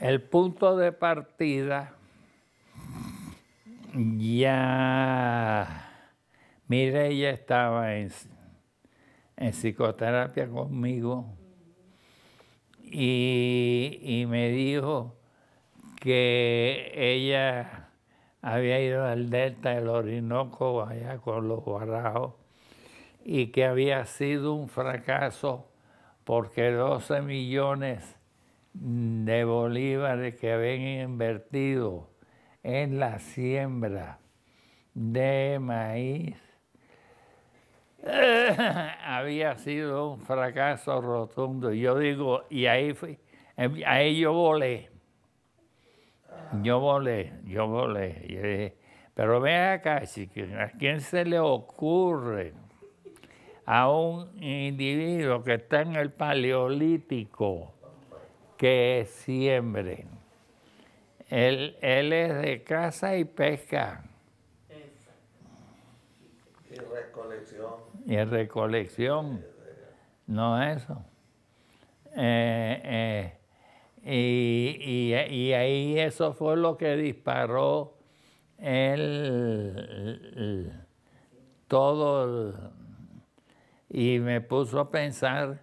El punto de partida ya mire, ella estaba en, psicoterapia conmigo y, y me dijo que ella había ido al delta del Orinoco, allá con los guarajos, y que había sido un fracaso porque 12 millones de bolívares que habían invertido en la siembra de maíz había sido un fracaso rotundo. Yo digo, y ahí, fui, ahí yo volé. Yo volé, yo volé. pero vea acá, ¿a quién se le ocurre a un individuo que está en el paleolítico? que siembren. Él, él es de caza y pesca. Y recolección. Y recolección. No eso. Eh, eh, y, y, ahí eso fue lo que disparó el, todo y me puso a pensar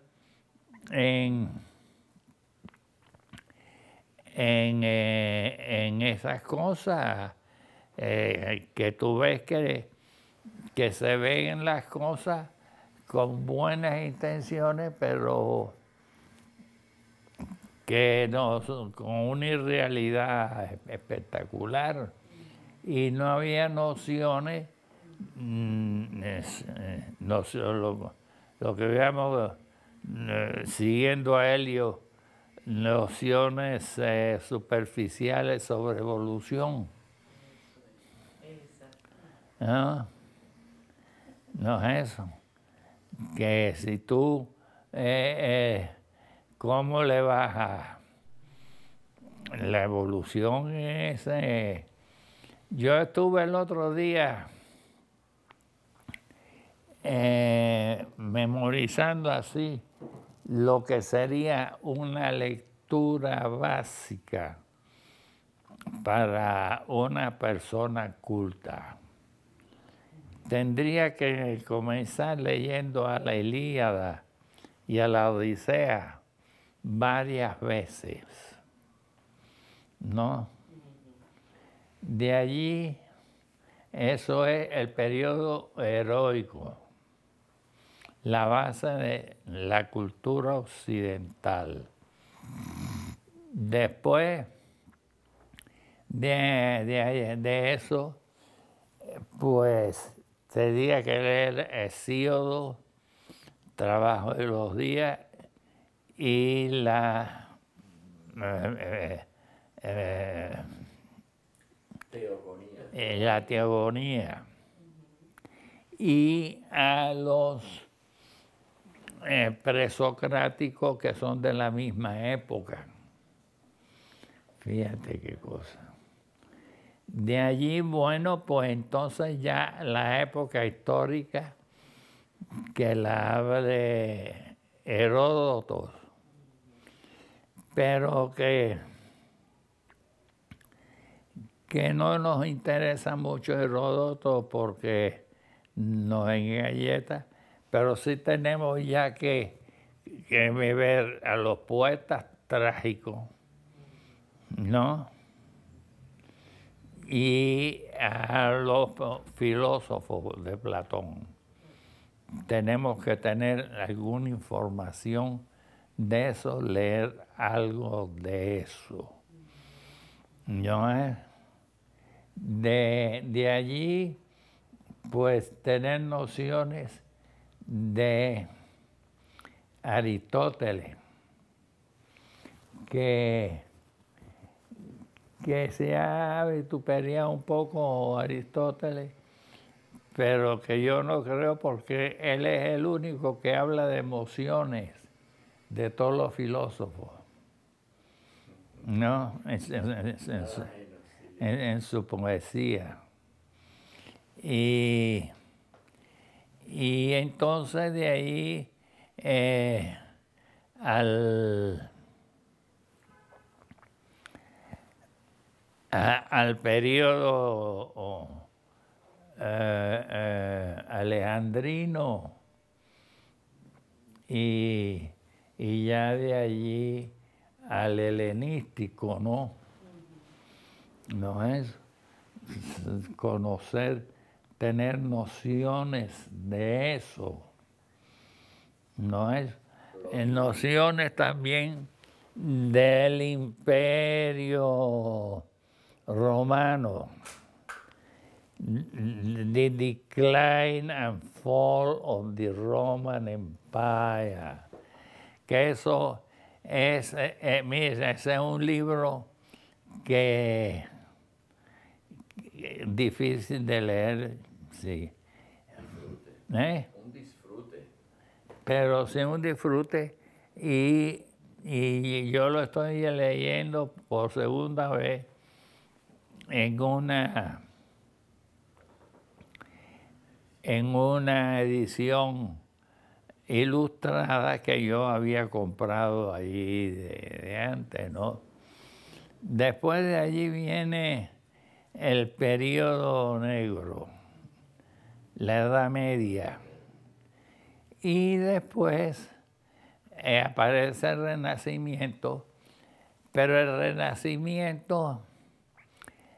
en eh, en, esas cosas eh, que tú ves que, que se ven las cosas con buenas intenciones, pero que no, con una irrealidad espectacular y no había nociones, mm, eh, no, lo, lo, que veamos siguiendo a Helio nociones eh, superficiales sobre evolución. ¿No? ¿Ah? no es eso. Que si tú, eh, eh, ¿cómo le vas a...? La evolución es... Yo estuve el otro día memorizando así lo que sería una lectura básica para una persona culta. Tendría que comenzar leyendo a la Ilíada y a la Odisea varias veces, ¿no? De allí, eso es el periodo heroico, la base de la cultura occidental. Después de, eso, pues tenía que leer Hesíodo, Trabajo de los Días y la... Eh, eh, eh, la teogonía. Y a los presocráticos que son de la misma época. Fíjate qué cosa. De allí, bueno, pues entonces ya la época histórica que la abre Heródoto, pero que, que no nos interesa mucho Heródoto porque no nos engalleta pero sí tenemos ya que, que ver a los poetas trágicos, ¿no? Y a los filósofos de Platón. Tenemos que tener alguna información de eso, leer algo de eso. ¿No es? De, de allí, pues tener nociones de Aristóteles, que, que se ha vituperado un poco Aristóteles, pero que yo no creo porque él es el único que habla de emociones de todos los filósofos. No, en su poesía. Y y entonces de ahí eh, al, periodo eh, eh, alejandrino y, y ya de allí al helenístico, ¿no? No es conocer tener nociones de eso. No es nociones también del imperio romano. The decline and fall of the Roman Empire. Que eso es, eh, eh, ese es un libro que difícil de leer Sí. Un ¿Eh? disfrute. Pero sí un disfrute y, y yo lo estoy leyendo por segunda vez en una en una edición ilustrada que yo había comprado allí de, de, antes, ¿no? Después de allí viene el periodo negro la Edad Media. Y después eh, aparece el Renacimiento, pero el Renacimiento,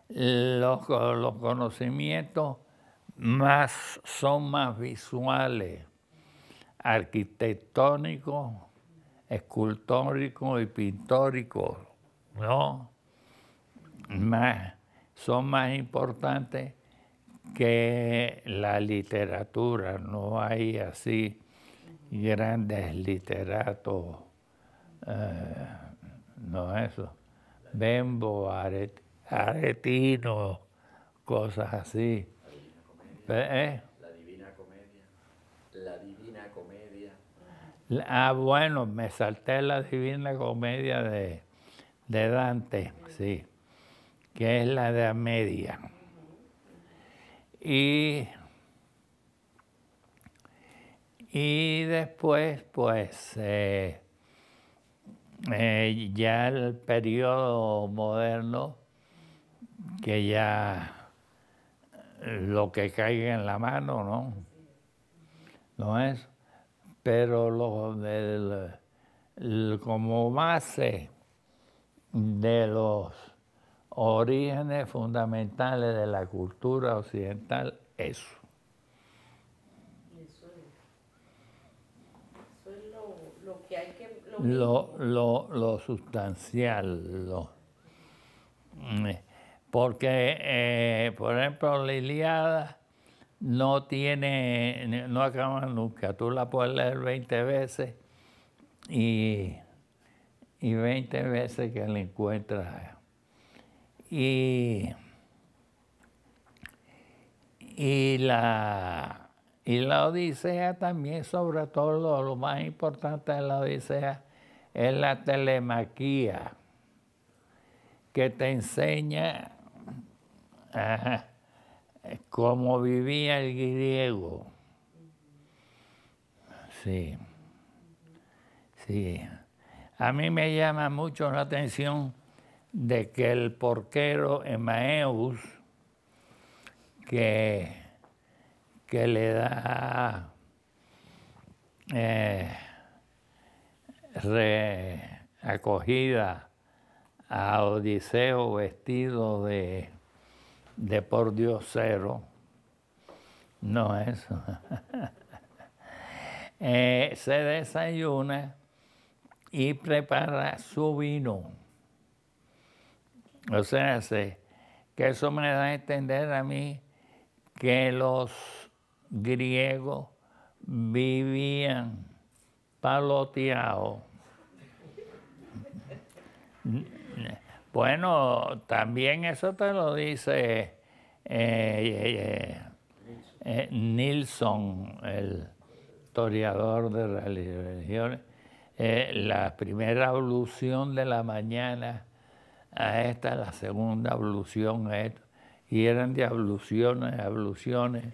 los, conocimientos más, son más visuales, arquitectónicos, escultóricos y pintóricos, ¿no? Más, son más importantes que la literatura, no hay así grandes literatos, eh, no eso, Bembo, Aretino, cosas así. La ¿eh? Divina Comedia. La Divina Comedia. Ah, bueno, me salté la Divina Comedia de, Dante, sí, que es la de Media. Y, después, pues, eh, eh, ya el periodo moderno, que ya lo que caiga en la mano, ¿no? ¿No es? Pero lo, del, como base de los orígenes fundamentales de la cultura occidental eso. Eso lo, que hay que... Lo, sustancial, lo... Eh, porque, eh, por ejemplo, la Iliada no tiene, no acaba nunca. Tú la puedes leer 20 veces y, y 20 veces que la encuentras y, eh, y la... Y la Odisea también, sobre todo lo, más importante de la Odisea, es la telemaquía, que te enseña cómo vivía el griego. Sí, sí. A mí me llama mucho la atención de que el porquero Emaeus, que, que le da eh, acogida a Odiseo vestido de, de por cero no es, eh, se desayuna y prepara su vino o sea, que eso me da a entender a mí que los griegos vivían paloteados. Bueno, también eso te lo dice eh, eh, eh, Nilsson, el historiador de religión religiones. la primera evolución de la mañana a esta la segunda ablución, Y eran de abluciones, abluciones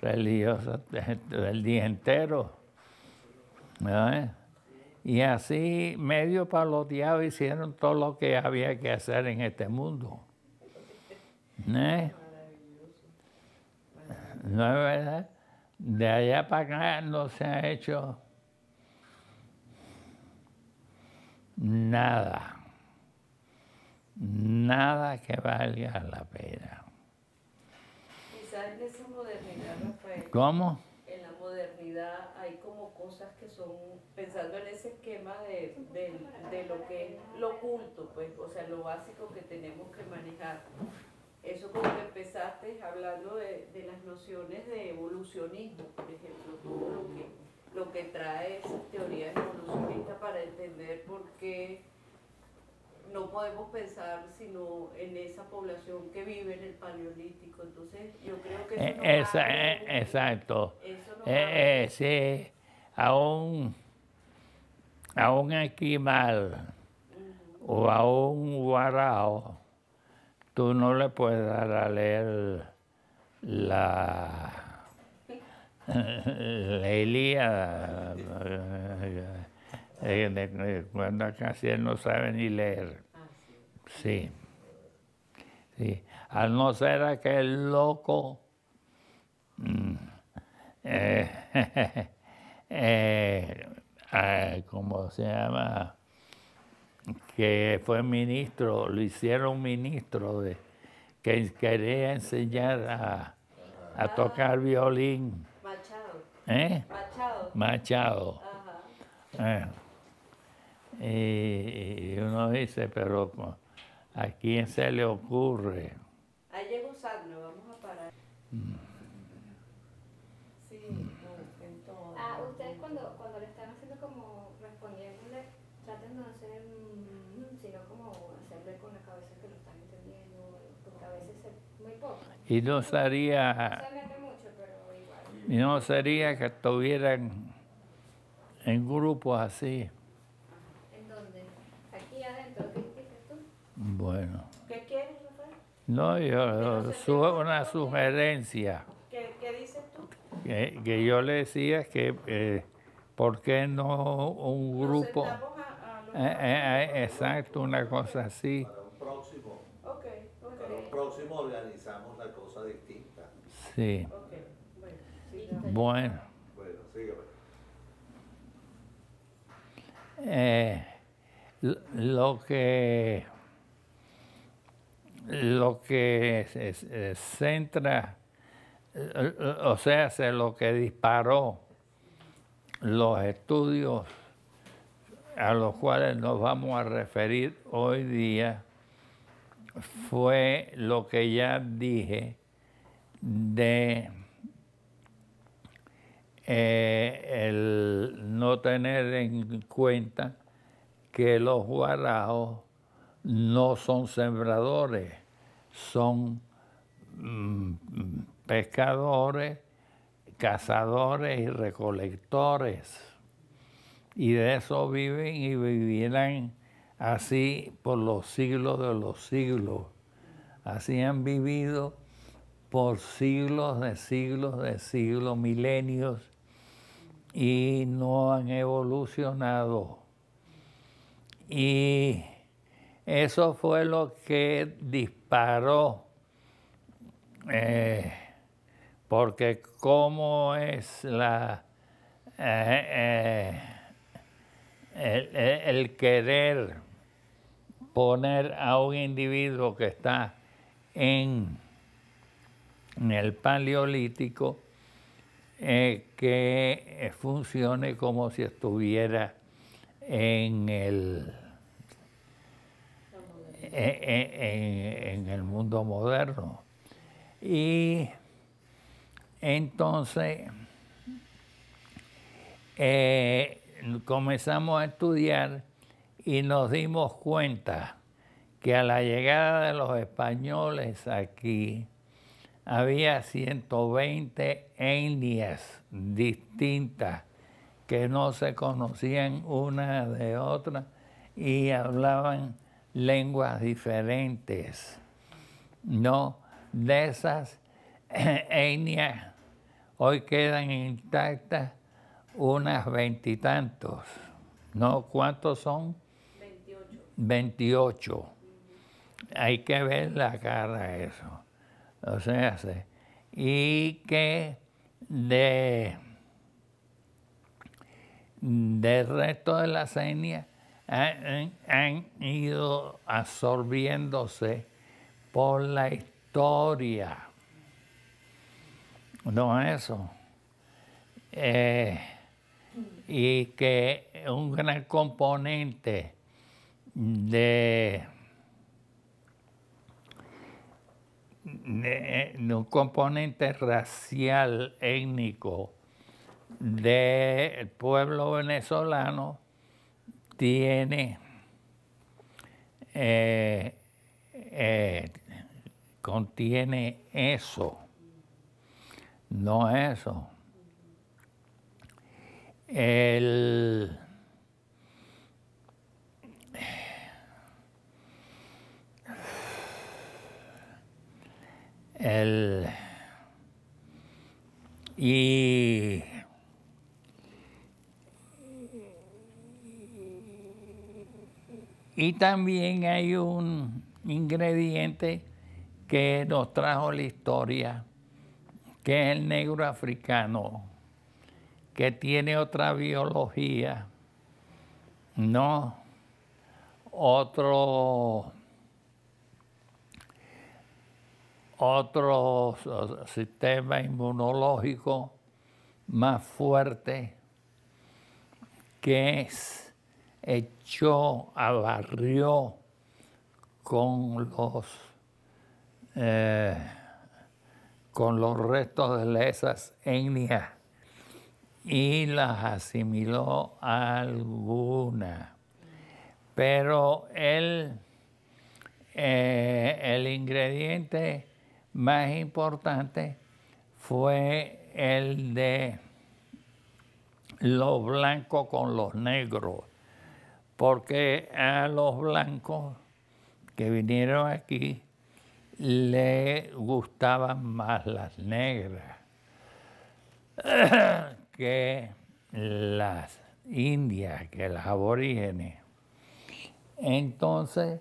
religiosas del día entero. ¿eh? Y así, medio para los diablos hicieron todo lo que había que hacer en este mundo. ¿eh? ¿No es verdad? De allá para acá no se ha hecho nada nada que valga la pena. Quizás en esa modernidad, Rafael. ¿Cómo? En la modernidad hay como cosas que son, pensando en ese esquema de, de, lo que es lo oculto, pues, o sea, lo básico que tenemos que manejar. Eso como que empezaste hablando de, de las nociones de evolucionismo, por ejemplo, todo lo que, lo que trae esa teoría evolucionista para entender por qué no podemos pensar sino en esa población que vive en el paleolítico. Entonces, yo creo que... Eso eh, no eh, eh, exacto. Eso aún, o a un guarao, tú no le puedes dar a leer la, la Ilíada. Eh, de, eh, cuando casi él no sabe ni leer. Ah, sí. sí. Al no ser aquel loco, mm, eh, eh, como se llama, que fue ministro, lo hicieron ministro de que quería enseñar a, tocar violín. Machado. Machado. Machado. Y, eh, eh, uno dice, pero ¿a quién se le ocurre? Ahí llegó Sadno, vamos a parar. Sí, mm. en todo. Ah, ustedes cuando, cuando le están haciendo como respondiéndole, traten de no hacer, mm, sino como hacerle con la cabeza que lo están entendiendo, porque a veces es muy poco. Y no sería... No no sería que estuvieran en grupos así. Bueno. ¿Qué quieres, Rafael? No, yo, una sugerencia. ¿Qué, ¿Qué, dices tú? Que, yo le decía que, eh, ¿por qué no un grupo? a los... Eh, eh, eh, exacto, una cosa así. Para un próximo. Okay, okay. Para un próximo organizamos la cosa distinta. Sí. Okay, bueno, bueno. Bueno, Eh, lo que lo que es, centra, eh, o sea, se lo que disparó los estudios a los cuales nos vamos a referir hoy día fue lo que ya dije de eh, el no tener en cuenta que los guarajos no son sembradores, son mm, pescadores, cazadores y recolectores. Y de eso viven y vivirán así por los siglos de los siglos. Así han vivido por siglos de siglos de siglos, milenios, y no han evolucionado. Y eso fue lo que disparó, eh, porque cómo es la, eh, eh, el, querer poner a un individuo que está en, el paleolítico, que funcione como si estuviera en el eh, eh, en, el mundo moderno. Y entonces eh, comenzamos a estudiar y nos dimos cuenta que a la llegada de los españoles aquí había 120 indias distintas que no se conocían una de otra y hablaban lenguas diferentes, ¿no? De esas etnias hoy quedan intactas unas veintitantos, ¿no? ¿Cuántos son? 28. Veintiocho. Hay que ver la cara eso. O sea, hace? y que de del resto de las etnias han, ido absorbiéndose por la historia. No eso. Eh, y que un gran componente de, un componente racial, étnico del pueblo venezolano tiene eh, eh, contiene eso, no eso. El, el y Y también hay un ingrediente que nos trajo la historia, que es el negro africano, que tiene otra biología, ¿no? Otro, otro sistema inmunológico más fuerte que es echó abarrió con los, eh, con los restos de esas etnias y las asimiló algunas. Pero el, eh, el ingrediente más importante fue el de lo blanco con los negros porque a los blancos que vinieron aquí les gustaban más las negras que las indias, que las aborígenes. Entonces,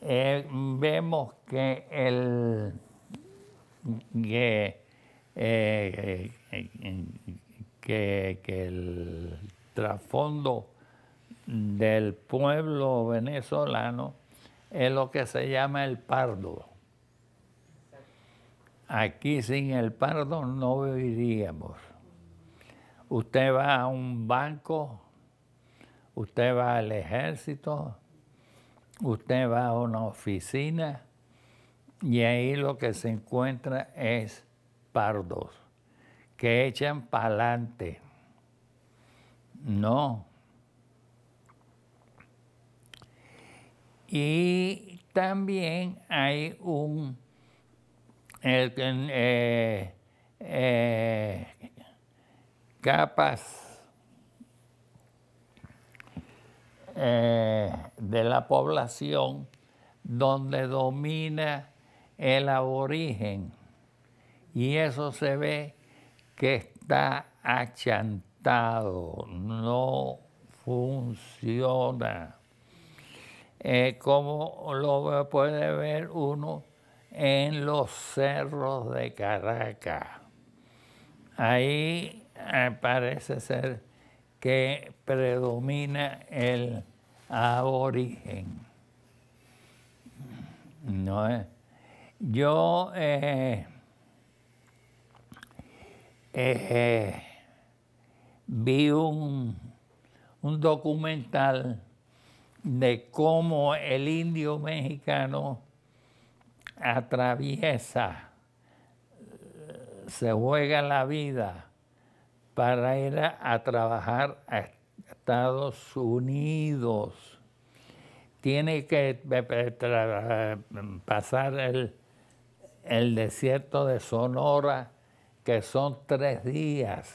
eh, vemos que el que eh, el trasfondo del pueblo venezolano es lo que se llama el pardo. Aquí sin el pardo no viviríamos. Usted va a un banco, usted va al ejército, usted va a una oficina y ahí lo que se encuentra es pardos que echan para adelante. No, Y también hay un... Eh, eh, capas eh, de la población donde domina el aborigen y eso se ve que está achantado, no funciona. Eh, como lo puede ver uno en los cerros de Caracas. Ahí eh, parece ser que predomina el aborigen. No eh, Yo vi un, un documental de cómo el indio mexicano atraviesa, se juega la vida para ir a, trabajar a Estados Unidos. Tiene que eh, eh, eh, pasar el desierto de Sonora, que son tres días,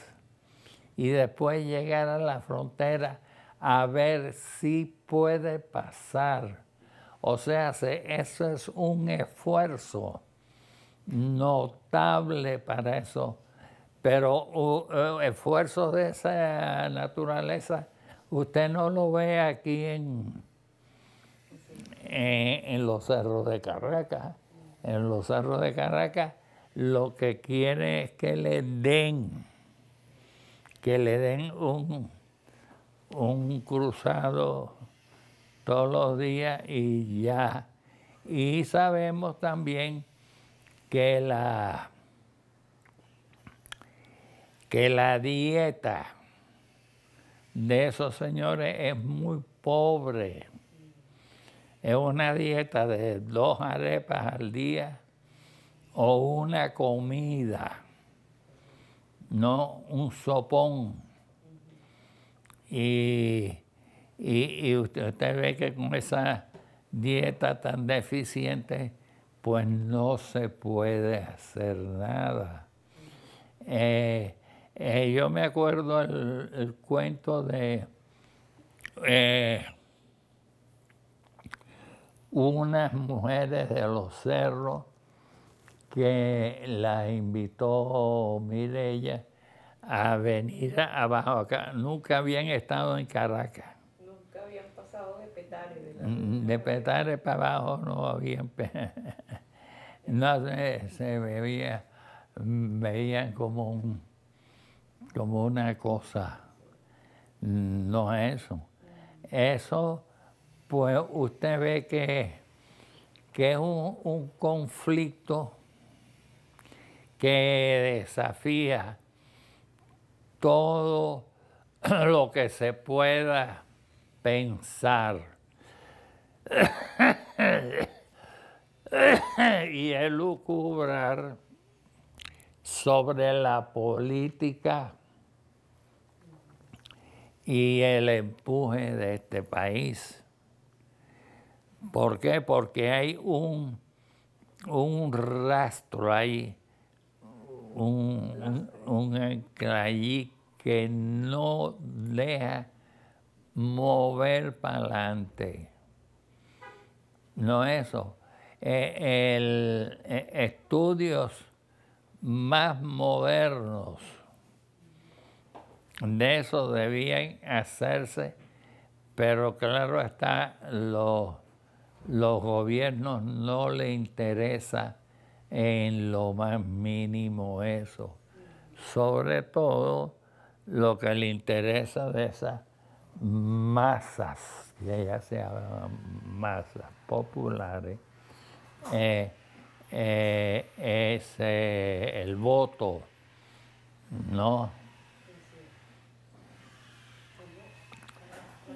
y después llegar a la frontera a ver si puede pasar. O sea, eso es un esfuerzo notable para eso. Pero esfuerzo esfuerzos de esa naturaleza, usted no lo ve aquí en, en, los cerros de Caracas. En los cerros de Caracas lo que quiere es que le den, que le den un, un cruzado todos los días y ya. Y sabemos también que la, que la dieta de esos señores es muy pobre. Es una dieta de dos arepas al día o una comida, no un sopón. Y, usted, ve que con esa dieta tan deficiente, pues no se puede hacer nada. Eh, eh, yo me acuerdo el, cuento de eh, unas mujeres de los cerros que la invitó ella a abajo acá. Nunca habían estado en Caracas. Nunca habían pasado de Petare. De, mm, Petare para abajo no habían... no se, veía, veían como, como una cosa. No es eso. Eso, pues usted ve que, que es un conflicto que desafía todo lo que se pueda pensar. y elucubrar sobre la política y el empuje de este país. ¿Por qué? Porque hay un, un rastro ahí un, un, que no deja mover para adelante. No eso. E, el, e, estudios más modernos de eso debían hacerse, pero claro está, los, los gobiernos no le interesa en lo más mínimo eso. Sobre todo lo que le interesa de esas masas, que ya se hablan masas populares, eh, eh, es eh, el voto, ¿no?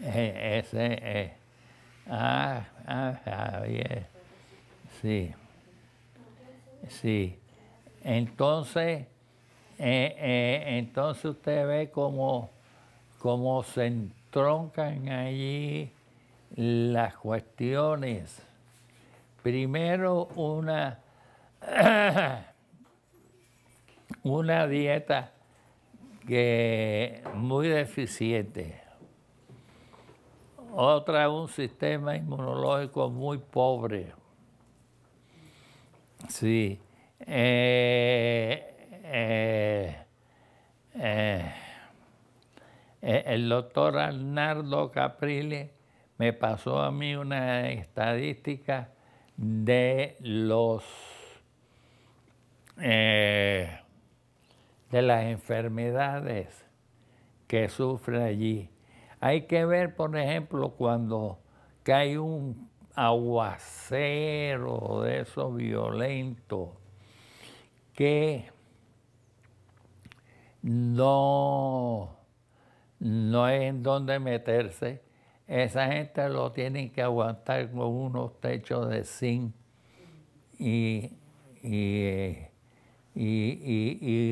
ese, ah, ah, ah, sí. Sí. Entonces, eh, eh, entonces usted ve cómo se entroncan allí las cuestiones. Primero una, una dieta que muy deficiente. Otra un sistema inmunológico muy pobre. Sí. Eh, eh, eh, el doctor Arnaldo Caprile me pasó a mí una estadística de los de las enfermedades que sufre allí. Hay que ver, por ejemplo, cuando hay un aguacero de esos violentos que no, no es en dónde meterse. Esa gente lo tienen que aguantar con unos techos de zinc y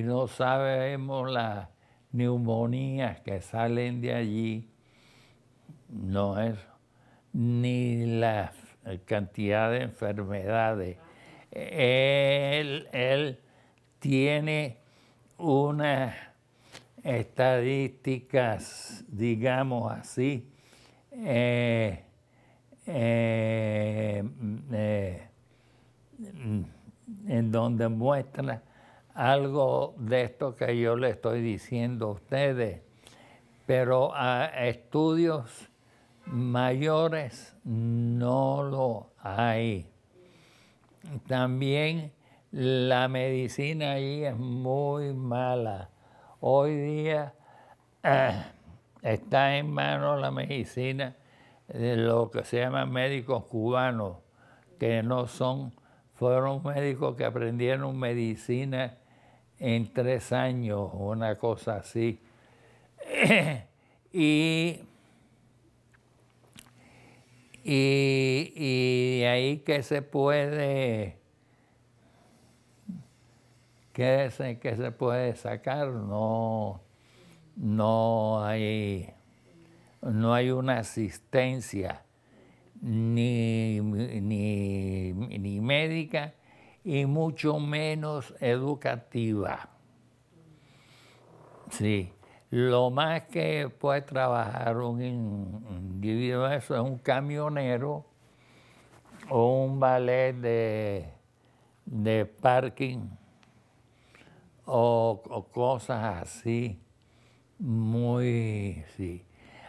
no sabemos las neumonías que salen de allí. No es ni la cantidad de enfermedades. Él, tiene unas estadísticas, digamos así, eh, eh, eh, en donde muestra algo de esto que yo le estoy diciendo a ustedes, pero a estudios mayores no lo hay. También la medicina ahí es muy mala. Hoy día ah, está en manos la medicina de lo que se llama médicos cubanos, que no son, fueron médicos que aprendieron medicina en tres años, una cosa así. y y, y ahí que se puede, que se, se puede sacar, no, no hay, no hay una asistencia ni, ni, ni médica y mucho menos educativa. Sí. Lo más que puede trabajar un individuo eso es un camionero o un ballet de, parking o, cosas así, muy, sí.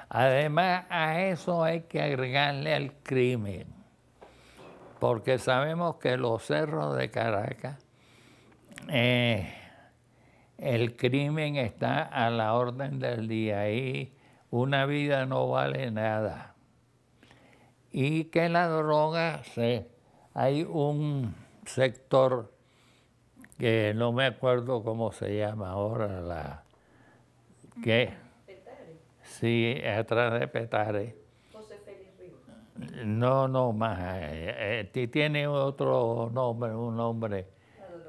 Además, a eso hay que agregarle el crimen, porque sabemos que los cerros de Caracas eh, el crimen está a la orden del día y una vida no vale nada. Y que la droga, hay un sector que no me acuerdo cómo se llama ahora, la Petare. sí, atrás de Petare. José Félix Rivas. No, no más. Eh, eh, tiene otro nombre, un nombre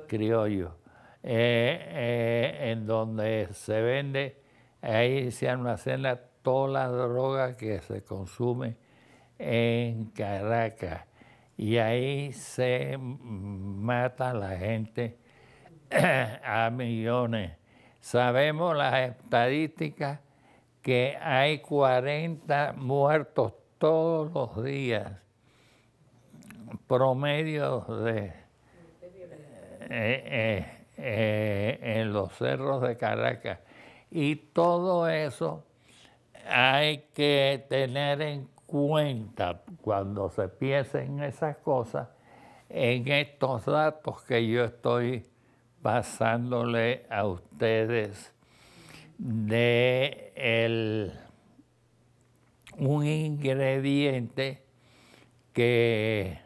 criollo eh, eh, en donde se vende, ahí se almacena toda la droga que se consume en Caracas. Y ahí se mata a la gente a millones. Sabemos las estadísticas que hay 40 muertos todos los días, promedio de... Eh, eh, en los cerros de Caracas. Y todo eso hay que tener en cuenta cuando se piensa en esas cosas en estos datos que yo estoy pasándole a ustedes de el, un ingrediente que